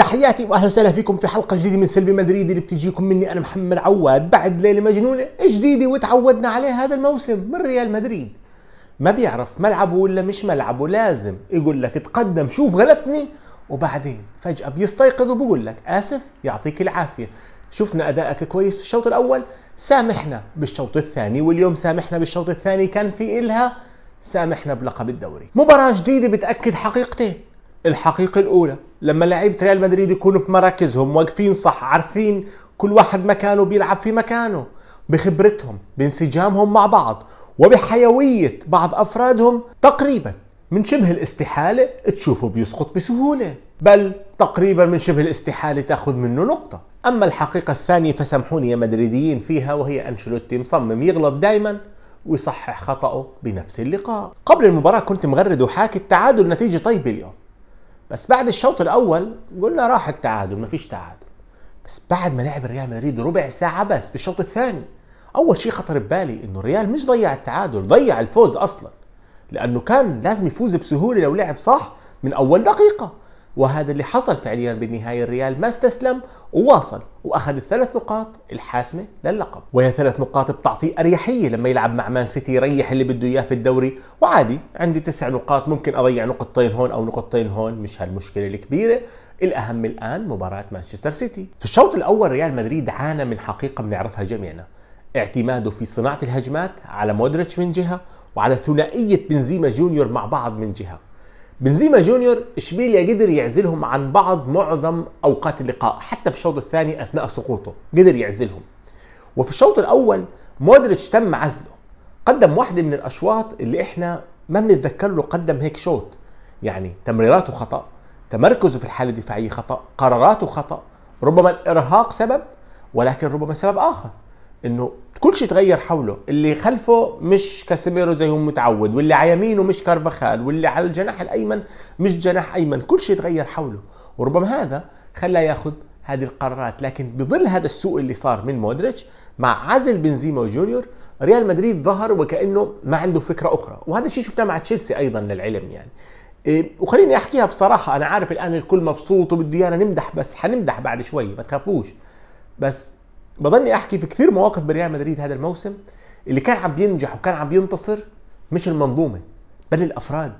تحياتي واهلا وسهلا فيكم في حلقه جديده من سلبي مدريد اللي بتجيكم مني انا محمد عواد بعد ليله مجنونه جديده وتعودنا عليها هذا الموسم من ريال مدريد ما بيعرف ملعبه ولا مش ملعبه لازم يقول لك تقدم شوف غلبتني وبعدين فجاه بيستيقظ وبقول لك اسف يعطيك العافيه شفنا ادائك كويس في الشوط الاول سامحنا بالشوط الثاني واليوم سامحنا بالشوط الثاني كان في إلها سامحنا بلقب الدوري مباراة جديدة بتأكد حقيقتين الحقيقة الأولى لما لعيبة ريال مدريد يكونوا في مراكزهم واقفين صح عارفين كل واحد مكانه بيلعب في مكانه بخبرتهم بانسجامهم مع بعض وبحيوية بعض أفرادهم تقريبا من شبه الاستحالة تشوفه بيسقط بسهولة بل تقريبا من شبه الاستحالة تأخذ منه نقطة أما الحقيقة الثانية فسامحوني يا مدريديين فيها وهي أنشيلوتي مصمم يغلط دايما ويصحح خطأه بنفس اللقاء قبل المباراة كنت مغرد وحاكي التعادل نتيجة طيبة اليوم بس بعد الشوط الاول قلنا راح التعادل مفيش تعادل بس بعد ما لعب ريال مدريد ربع ساعه بس بالشوط الثاني اول شيء خطر ببالي انه الريال مش ضيع التعادل ضيع الفوز اصلا لانه كان لازم يفوز بسهوله لو لعب صح من اول دقيقه وهذا اللي حصل فعليا بالنهاية الريال ما استسلم وواصل واخذ الثلاث نقاط الحاسمة للقب وهي ثلاث نقاط بتعطيه أريحية لما يلعب مع مان سيتي يريح اللي بده إياه في الدوري وعادي عندي تسع نقاط ممكن أضيع نقطتين هون أو نقطتين هون مش هالمشكلة الكبيرة الأهم الآن مباراة مانشستر سيتي في الشوط الأول ريال مدريد عانى من حقيقة بنعرفها جميعنا اعتماده في صناعة الهجمات على مودريتش من جهة وعلى ثنائية بنزيما جونيور مع بعض من جهة بنزيما جونيور اشبيليا قدر يعزلهم عن بعض معظم اوقات اللقاء حتى في الشوط الثاني اثناء سقوطه قدر يعزلهم وفي الشوط الاول مودريتش تم عزله قدم واحدة من الاشواط اللي احنا ما بنتذكر له قدم هيك شوط يعني تمريراته خطا تمركزه في الحاله الدفاعيه خطا قراراته خطا ربما الارهاق سبب ولكن ربما سبب اخر انه كل شيء تغير حوله اللي خلفه مش كاسيميرو زي هم متعود واللي على يمينه مش كارفاخال واللي على الجناح الايمن مش جناح ايمن كل شيء تغير حوله وربما هذا خلاه ياخذ هذه القرارات لكن بظل هذا السوء اللي صار من مودريتش مع عزل بنزيما وجونيور ريال مدريد ظهر وكانه ما عنده فكره اخرى وهذا الشيء شفناه مع تشيلسي ايضا للعلم يعني إيه وخليني احكيها بصراحه انا عارف الان الكل مبسوط وبدي انا نمدح بس حنمدح بعد شوي ما تخافوش بس بضلني احكي في كثير مواقف بريال مدريد هذا الموسم اللي كان عم بينجح وكان عم بينتصر مش المنظومه بل الافراد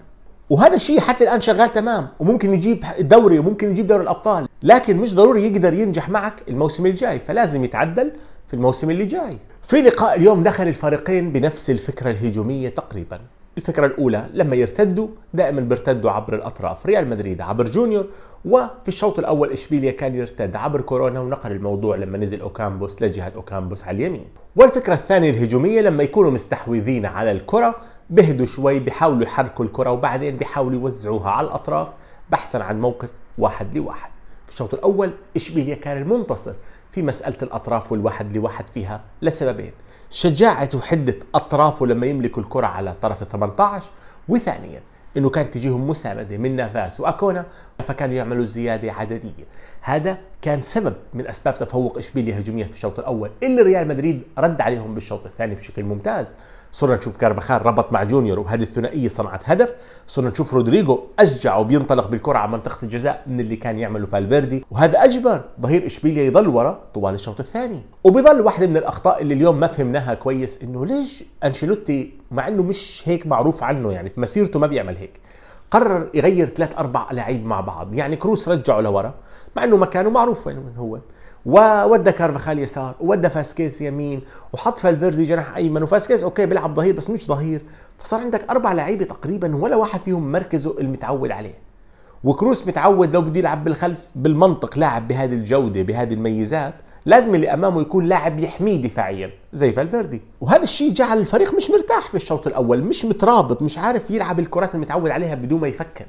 وهذا الشيء حتى الان شغال تمام وممكن يجيب دوري وممكن يجيب دوري الابطال لكن مش ضروري يقدر ينجح معك الموسم الجاي فلازم يتعدل في الموسم اللي جاي في لقاء اليوم دخل الفريقين بنفس الفكره الهجوميه تقريبا الفكرة الأولى لما يرتدوا دائما بيرتدوا عبر الأطراف ريال مدريد عبر جونيور وفي الشوط الأول إشبيليا كان يرتد عبر كورونا ونقل الموضوع لما نزل أوكامبوس لجهة أوكامبوس على اليمين والفكرة الثانية الهجومية لما يكونوا مستحوذين على الكرة بهدوا شوي بيحاولوا يحركوا الكرة وبعدين بيحاولوا يوزعوها على الأطراف بحثا عن موقف واحد لواحد في الشوط الأول إشبيليا كان المنتصر في مسألة الأطراف والواحد لواحد فيها لسببين شجاعة وحدة أطرافه لما يملك الكرة على طرف ال 18 وثانيا انه كانت تجيهم مسانده من نافاس واكونا فكانوا يعملوا زيادة عددية هذا كان سبب من أسباب تفوق إشبيليا هجوميا في الشوط الأول اللي ريال مدريد رد عليهم بالشوط الثاني بشكل ممتاز صرنا نشوف كارفاخال ربط مع جونيور وهذه الثنائية صنعت هدف صرنا نشوف رودريجو أشجع وبينطلق بالكرة على منطقة الجزاء من اللي كان يعمله فالفيردي وهذا أجبر ظهير إشبيليا يضل ورا طوال الشوط الثاني وبيضل واحدة من الأخطاء اللي اليوم ما فهمناها كويس إنه ليش أنشيلوتي مع إنه مش هيك معروف عنه يعني مسيرته ما بيعمل هيك قرر يغير ثلاث اربع لعيب مع بعض يعني كروس رجعه لورا مع انه مكانه معروف وين هو وودى كارفاخال يسار وودى فاسكيس يمين وحط فالفيردي جناح ايمن وفاسكيس اوكي بيلعب ظهير بس مش ظهير فصار عندك اربع لعيبه تقريبا ولا واحد فيهم مركزه المتعود عليه وكروس متعود لو بده يلعب بالخلف بالمنطق لاعب بهذه الجوده بهذه الميزات لازم اللي امامه يكون لاعب يحميه دفاعيا زي فالفيردي وهذا الشيء جعل الفريق مش مرتاح في الشوط الاول مش مترابط مش عارف يلعب الكرات المتعود عليها بدون ما يفكر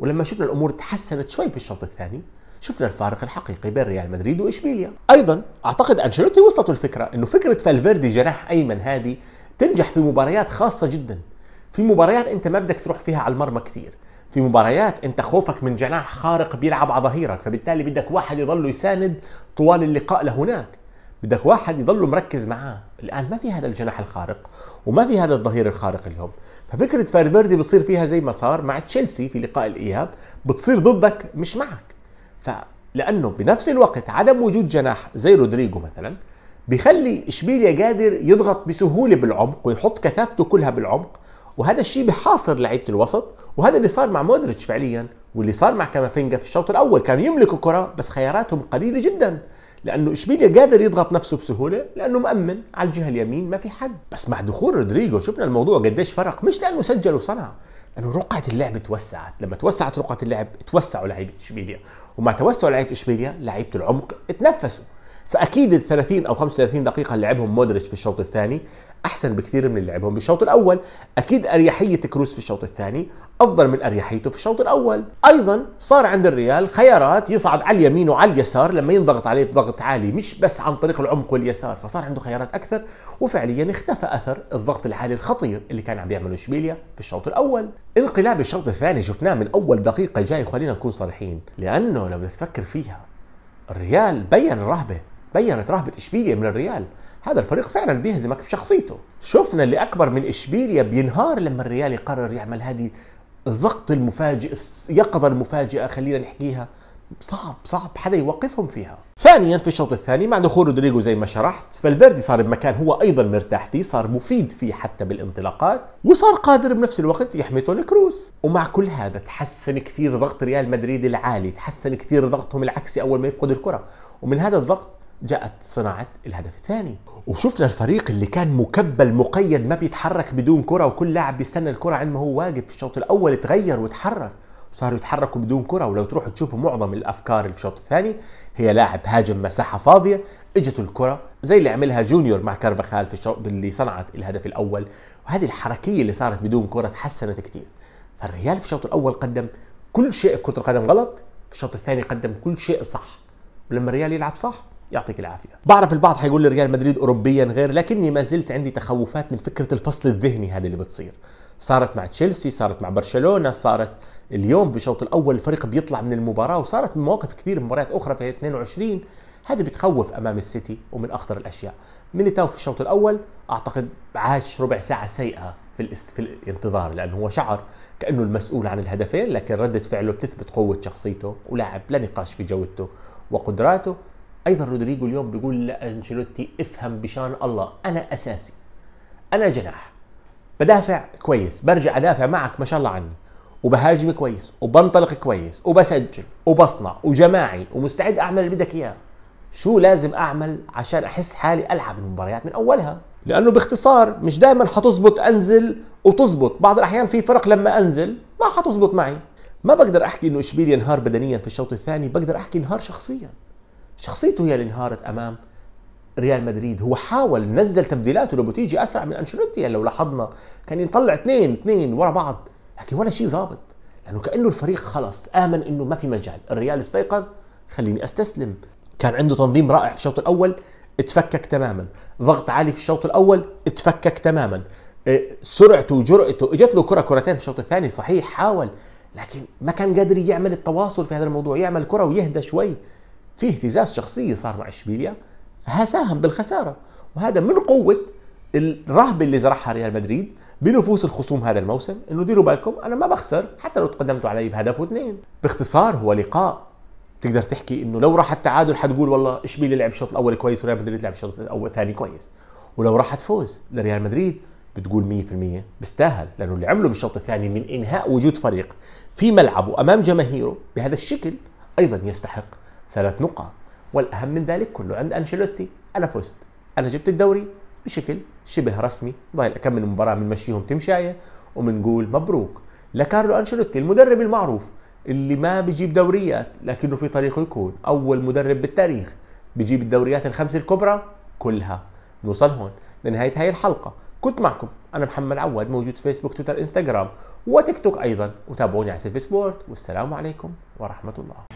ولما شفنا الامور تحسنت شوي في الشوط الثاني شفنا الفارق الحقيقي بين ريال مدريد واشبيليا ايضا اعتقد انشيلوتي وصلته الفكره انه فكره فالفيردي جناح ايمن هذه تنجح في مباريات خاصه جدا في مباريات انت ما بدك تروح فيها على المرمى كثير في مباريات انت خوفك من جناح خارق بيلعب على ظهيرك فبالتالي بدك واحد يضل يساند طوال اللقاء لهناك بدك واحد يضل مركز معاه الان ما في هذا الجناح الخارق وما في هذا الظهير الخارق اليوم ففكره فالفيردي بتصير فيها زي ما صار مع تشيلسي في لقاء الاياب بتصير ضدك مش معك ف لانه بنفس الوقت عدم وجود جناح زي رودريجو مثلا بيخلي اشبيليا قادر يضغط بسهوله بالعمق ويحط كثافته كلها بالعمق وهذا الشيء بحاصر لعيبه الوسط وهذا اللي صار مع مودريتش فعليا واللي صار مع كامافينجا في الشوط الاول كانوا يملكوا كره بس خياراتهم قليله جدا لانه اشبيليا قادر يضغط نفسه بسهوله لانه مامن على الجهه اليمين ما في حد بس مع دخول رودريجو شفنا الموضوع قديش فرق مش لانه سجل وصنع لانه رقعه اللعب توسعت لما توسعت رقعه اللعب توسعوا لعيبه اشبيليا ومع توسع لعيبه اشبيليا لعيبه العمق تنفسوا فاكيد ال 30 او 35 دقيقه اللي لعبهم مودريتش في الشوط الثاني احسن بكثير من اللي لعبهم بالشوط الاول اكيد اريحيه كروس في الشوط الثاني افضل من اريحيته في الشوط الاول ايضا صار عند الريال خيارات يصعد على اليمين وعلى اليسار لما ينضغط عليه بضغط عالي مش بس عن طريق العمق واليسار فصار عنده خيارات اكثر وفعليا اختفى اثر الضغط العالي الخطير اللي كان عم بيعمله اشبيليا في الشوط الاول انقلاب الشوط الثاني شفناه من اول دقيقه جاي خلينا نكون صريحين لانه لو تفكر فيها الريال بين الرهبه بينت رهبة إشبيليا من الريال هذا الفريق فعلا بيهزمك بشخصيته شفنا اللي أكبر من إشبيليا بينهار لما الريال يقرر يعمل هذه الضغط المفاجئ اليقظة المفاجئة خلينا نحكيها صعب صعب حدا يوقفهم فيها ثانيا في الشوط الثاني مع دخول رودريجو زي ما شرحت فالفيردي صار بمكان هو ايضا مرتاح فيه صار مفيد فيه حتى بالانطلاقات وصار قادر بنفس الوقت يحمي توني كروز ومع كل هذا تحسن كثير ضغط ريال مدريد العالي تحسن كثير ضغطهم العكسي اول ما يفقد الكره ومن هذا الضغط جاءت صناعة الهدف الثاني وشفنا الفريق اللي كان مكبل مقيد ما بيتحرك بدون كرة وكل لاعب بيستنى الكرة عند ما هو واقف في الشوط الأول تغير وتحرر وصاروا يتحركوا بدون كرة ولو تروحوا تشوفوا معظم الأفكار اللي في الشوط الثاني هي لاعب هاجم مساحة فاضية اجته الكرة زي اللي عملها جونيور مع كارفاخال في الشوط اللي صنعت الهدف الأول وهذه الحركية اللي صارت بدون كرة تحسنت كثير فالريال في الشوط الأول قدم كل شيء في كرة القدم غلط في الشوط الثاني قدم كل شيء صح ولما الريال يلعب صح يعطيك العافيه بعرف البعض حيقول لي ريال مدريد اوروبيا غير لكني ما زلت عندي تخوفات من فكره الفصل الذهني هذه اللي بتصير صارت مع تشيلسي صارت مع برشلونه صارت اليوم بالشوط الاول الفريق بيطلع من المباراه وصارت مواقف كثير من مباريات اخرى في 22 هذا بتخوف امام السيتي ومن اخطر الاشياء تاو في الشوط الاول اعتقد عاش ربع ساعه سيئه في, الاست... في الانتظار لانه هو شعر كانه المسؤول عن الهدفين لكن رده فعله بتثبت قوه شخصيته ولاعب لا نقاش في جودته وقدراته ايضا رودريجو اليوم بيقول لانشيلوتي افهم بشان الله انا اساسي انا جناح بدافع كويس برجع ادافع معك ما شاء الله عني وبهاجم كويس وبنطلق كويس وبسجل وبصنع وجماعي ومستعد اعمل اللي بدك اياه شو لازم اعمل عشان احس حالي العب المباريات من اولها لانه باختصار مش دائما حتزبط انزل وتزبط بعض الاحيان في فرق لما انزل ما حتزبط معي ما بقدر احكي انه اشبيليا انهار بدنيا في الشوط الثاني بقدر احكي انهار شخصيا شخصيته هي اللي انهارت امام ريال مدريد هو حاول نزل تبديلاته بتيجي اسرع من انشيلوتي يعني لو لاحظنا كان يطلع اثنين اثنين ورا بعض لكن ولا شيء ظابط لانه كانه الفريق خلص امن انه ما في مجال الريال استيقظ خليني استسلم كان عنده تنظيم رائع في الشوط الاول اتفكك تماما ضغط عالي في الشوط الاول اتفكك تماما آه، سرعته وجرأته اجت له كره كرتين في الشوط الثاني صحيح حاول لكن ما كان قادر يعمل التواصل في هذا الموضوع يعمل كره ويهدى شوي في اهتزاز شخصية صار مع اشبيليا ساهم بالخساره وهذا من قوه الرهبه اللي زرعها ريال مدريد بنفوس الخصوم هذا الموسم انه ديروا بالكم انا ما بخسر حتى لو تقدمتوا علي بهدف واثنين باختصار هو لقاء تقدر تحكي انه لو راح التعادل حتقول والله اشبيليا لعب الشوط الاول كويس وريال مدريد لعب الشوط الاول الثاني كويس ولو راحت فوز لريال مدريد بتقول 100% بيستاهل لانه اللي عمله بالشوط الثاني من انهاء وجود فريق في ملعبه امام جماهيره بهذا الشكل ايضا يستحق ثلاث نقاط والأهم من ذلك كله عند أنشيلوتي أنا فزت أنا جبت الدوري بشكل شبه رسمي ضايل كم من مباراة بنمشيهم تمشاية وبنقول مبروك لكارلو أنشيلوتي المدرب المعروف اللي ما بيجيب دوريات لكنه في طريقه يكون أول مدرب بالتاريخ بيجيب الدوريات الخمس الكبرى كلها نوصل هون لنهاية هاي الحلقة كنت معكم أنا محمد عواد موجود في فيسبوك تويتر إنستغرام وتيك توك أيضا وتابعوني على سيفي سبورت والسلام عليكم ورحمة الله